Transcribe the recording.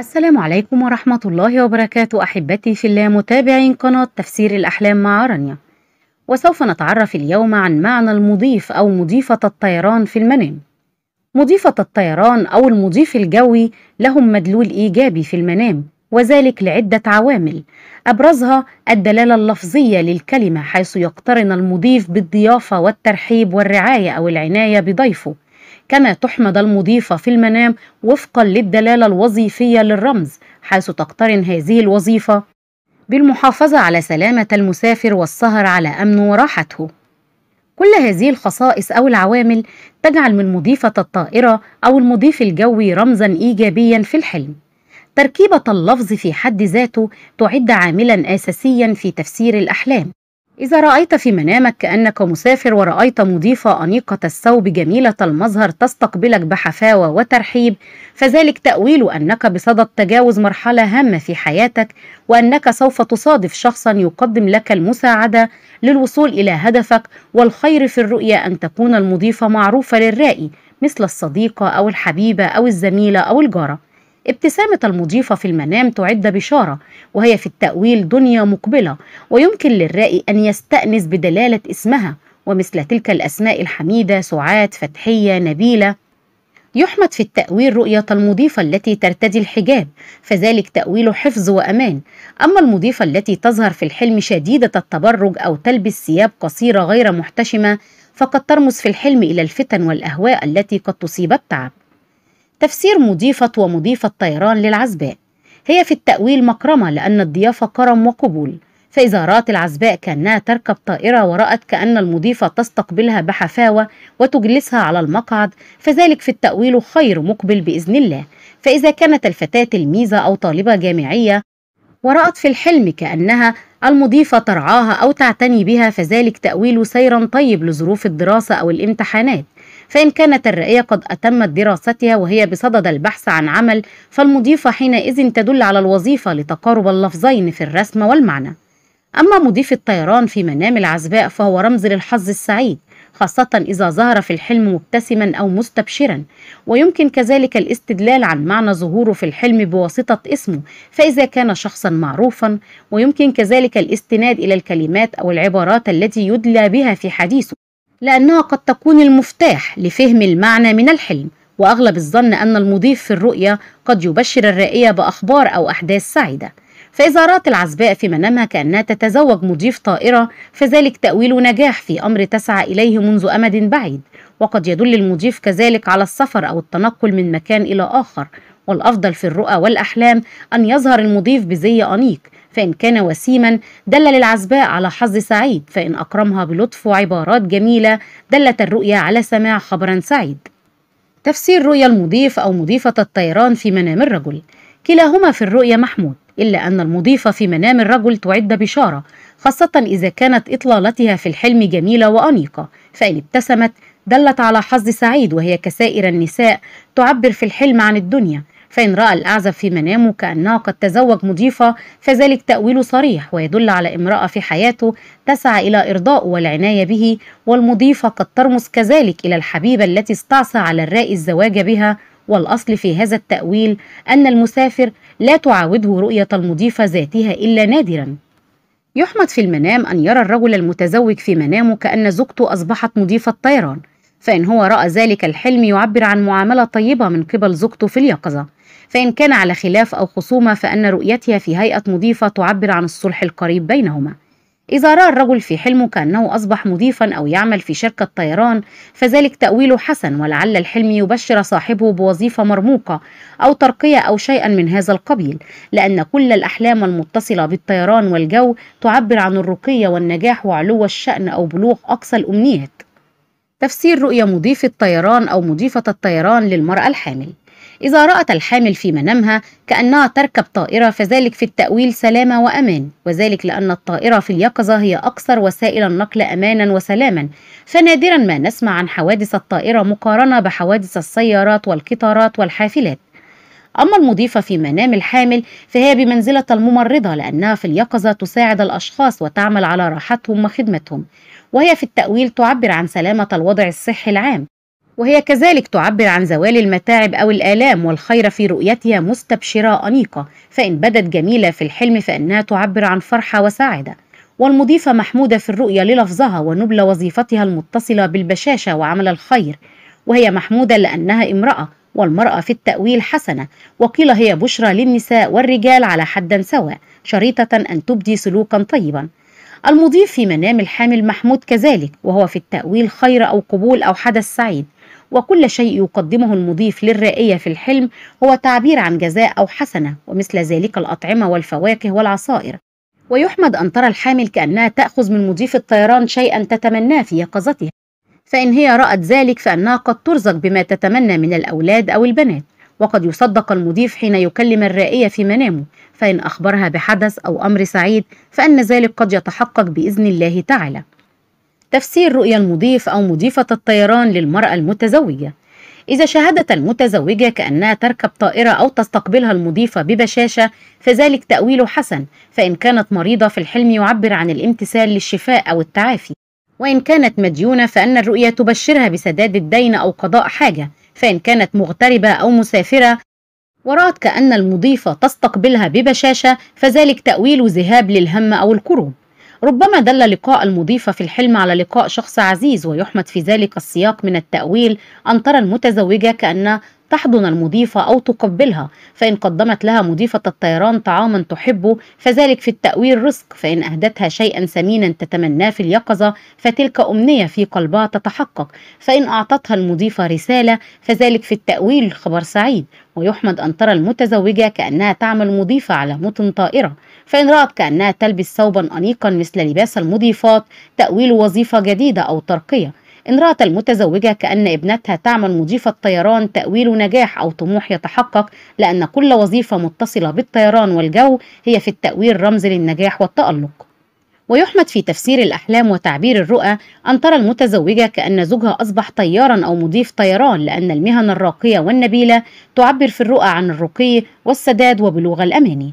السلام عليكم ورحمة الله وبركاته أحبتي في الله متابعين قناة تفسير الأحلام مع رانيا وسوف نتعرف اليوم عن معنى المضيف أو مضيفة الطيران في المنام مضيفة الطيران أو المضيف الجوي لهم مدلول إيجابي في المنام وذلك لعدة عوامل أبرزها الدلالة اللفظية للكلمة حيث يقترن المضيف بالضيافة والترحيب والرعاية أو العناية بضيفه كما تحمد المضيفة في المنام وفقا للدلالة الوظيفية للرمز حيث تقترن هذه الوظيفة بالمحافظة على سلامة المسافر والسهر على أمنه وراحته كل هذه الخصائص أو العوامل تجعل من مضيفة الطائرة أو المضيف الجوي رمزا إيجابيا في الحلم تركيبة اللفظ في حد ذاته تعد عاملا أساسيا في تفسير الأحلام إذا رأيت في منامك كأنك مسافر ورأيت مضيفة أنيقة الثوب جميلة المظهر تستقبلك بحفاوة وترحيب فذلك تأويل أنك بصدد تجاوز مرحلة هامة في حياتك وأنك سوف تصادف شخصا يقدم لك المساعدة للوصول إلى هدفك والخير في الرؤية أن تكون المضيفة معروفة للرائي مثل الصديقة أو الحبيبة أو الزميلة أو الجارة ابتسامة المضيفة في المنام تعد بشارة وهي في التأويل دنيا مقبلة ويمكن للرائي أن يستأنس بدلالة اسمها ومثل تلك الأسماء الحميدة سعاد فتحية نبيلة يحمد في التأويل رؤية المضيفة التي ترتدي الحجاب فذلك تأويل حفظ وأمان أما المضيفة التي تظهر في الحلم شديدة التبرج أو تلبس ثياب قصيرة غير محتشمة فقد ترمز في الحلم إلى الفتن والأهواء التي قد تصيب التعب تفسير مضيفة ومضيفة طيران للعزباء هي في التأويل مكرمة لأن الضيافة كرم وقبول فإذا رأت العزباء كأنها تركب طائرة ورأت كأن المضيفة تستقبلها بحفاوة وتجلسها على المقعد فذلك في التأويل خير مقبل بإذن الله فإذا كانت الفتاة تلميذة أو طالبة جامعية ورأت في الحلم كأنها المضيفة ترعاها أو تعتني بها فذلك تأويل سيرا طيب لظروف الدراسة أو الامتحانات فإن كانت الرئية قد أتمت دراستها وهي بصدد البحث عن عمل فالمضيفة حينئذ تدل على الوظيفة لتقارب اللفظين في الرسم والمعنى أما مضيف الطيران في منام العزباء فهو رمز للحظ السعيد خاصة إذا ظهر في الحلم مبتسما أو مستبشرا ويمكن كذلك الاستدلال عن معنى ظهوره في الحلم بواسطة اسمه فإذا كان شخصا معروفا ويمكن كذلك الاستناد إلى الكلمات أو العبارات التي يدلى بها في حديثه لأنها قد تكون المفتاح لفهم المعنى من الحلم وأغلب الظن أن المضيف في الرؤية قد يبشر الرائية بأخبار أو أحداث سعيدة فإذا رأت العزباء في منامها كأنها تتزوج مضيف طائرة فذلك تأويل نجاح في أمر تسعى إليه منذ أمد بعيد وقد يدل المضيف كذلك على السفر أو التنقل من مكان إلى آخر والأفضل في الرؤى والأحلام أن يظهر المضيف بزي أنيق فإن كان وسيما دلل العزباء على حظ سعيد فإن أكرمها بلطف وعبارات جميلة دلت الرؤية على سماع خبرا سعيد تفسير رؤيا المضيف أو مضيفة الطيران في منام الرجل كلاهما في الرؤية محمود إلا أن المضيفة في منام الرجل تعد بشارة خاصة إذا كانت إطلالتها في الحلم جميلة وأنيقة فإن ابتسمت دلت على حظ سعيد وهي كسائر النساء تعبر في الحلم عن الدنيا فإن رأى الأعزب في منامه كأنها قد تزوج مضيفة فذلك تأويل صريح ويدل على امرأة في حياته تسعى إلى إرضاء والعناية به والمضيفة قد ترمز كذلك إلى الحبيبة التي استعصى على الرائي الزواج بها والأصل في هذا التأويل أن المسافر لا تعاوده رؤية المضيفة ذاتها إلا نادرا يحمد في المنام أن يرى الرجل المتزوج في منامه كأن زوجته أصبحت مضيفة طيران فإن هو رأى ذلك الحلم يعبر عن معاملة طيبة من قبل زوجته في اليقظة فإن كان على خلاف أو خصومة فأن رؤيتها في هيئة مضيفة تعبر عن الصلح القريب بينهما إذا رأى الرجل في حلمه كأنه أصبح مضيفا أو يعمل في شركة طيران فذلك تأويله حسن ولعل الحلم يبشر صاحبه بوظيفة مرموقة أو ترقية أو شيئا من هذا القبيل لأن كل الأحلام المتصلة بالطيران والجو تعبر عن الرقية والنجاح وعلو الشأن أو بلوغ أقصى الأمنيات تفسير رؤية مضيف الطيران أو مضيفة الطيران للمرأة الحامل إذا رأت الحامل في منامها كأنها تركب طائرة فذلك في التأويل سلامة وأمان وذلك لأن الطائرة في اليقظة هي أكثر وسائل النقل أمانا وسلاما فنادرا ما نسمع عن حوادث الطائرة مقارنة بحوادث السيارات والقطارات والحافلات أما المضيفة في منام الحامل فهي بمنزلة الممرضة لأنها في اليقظة تساعد الأشخاص وتعمل على راحتهم وخدمتهم وهي في التأويل تعبر عن سلامة الوضع الصحي العام وهي كذلك تعبر عن زوال المتاعب أو الآلام والخير في رؤيتها مستبشرة أنيقة فإن بدت جميلة في الحلم فإنها تعبر عن فرحة وسعادة والمضيفة محمودة في الرؤية للفظها ونبل وظيفتها المتصلة بالبشاشة وعمل الخير وهي محمودة لأنها امرأة والمرأة في التأويل حسنة وقيل هي بشرى للنساء والرجال على حد سواء شريطة أن تبدي سلوكا طيبا المضيف في منام الحامل محمود كذلك وهو في التأويل خير أو قبول أو حدث سعيد وكل شيء يقدمه المضيف للرائية في الحلم هو تعبير عن جزاء أو حسنة ومثل ذلك الأطعمة والفواكه والعصائر ويحمد أن ترى الحامل كأنها تأخذ من مضيف الطيران شيئا تتمناه في يقظتها فإن هي رأت ذلك فأنها قد ترزق بما تتمنى من الأولاد أو البنات وقد يصدق المضيف حين يكلم الرائية في منامه فإن أخبرها بحدث أو أمر سعيد فإن ذلك قد يتحقق بإذن الله تعالى تفسير رؤيا المضيف أو مضيفة الطيران للمرأة المتزوجة إذا شاهدت المتزوجة كأنها تركب طائرة أو تستقبلها المضيفة ببشاشة فذلك تأويل حسن فإن كانت مريضة في الحلم يعبر عن الامتثال للشفاء أو التعافي وإن كانت مديونة فأن الرؤية تبشرها بسداد الدين أو قضاء حاجة فإن كانت مغتربة أو مسافرة ورأت كأن المضيفة تستقبلها ببشاشة فذلك تأويل ذهاب للهم أو الكروب ربما دل لقاء المضيفة في الحلم على لقاء شخص عزيز ويحمد في ذلك السياق من التأويل أن ترى المتزوجة كأن تحضن المضيفة أو تقبلها فإن قدمت لها مضيفة الطيران طعاما تحبه فذلك في التأويل رزق فإن أهدتها شيئا ثمينا تتمناه في اليقظة فتلك أمنية في قلبها تتحقق فإن أعطتها المضيفة رسالة فذلك في التأويل خبر سعيد ويحمد أن ترى المتزوجة كأنها تعمل مضيفة على متن طائرة فإن رأت كأنها تلبس ثوبا أنيقا مثل لباس المضيفات تأويل وظيفة جديدة أو ترقية إن رأت المتزوجة كأن ابنتها تعمل مضيفة طيران تأويل نجاح أو طموح يتحقق لأن كل وظيفة متصلة بالطيران والجو هي في التأويل رمز للنجاح والتألق ويحمد في تفسير الأحلام وتعبير الرؤى أن ترى المتزوجة كأن زوجها أصبح طيارا أو مضيف طيران لأن المهن الراقية والنبيلة تعبر في الرؤى عن الرقي والسداد وبلوغ الأماني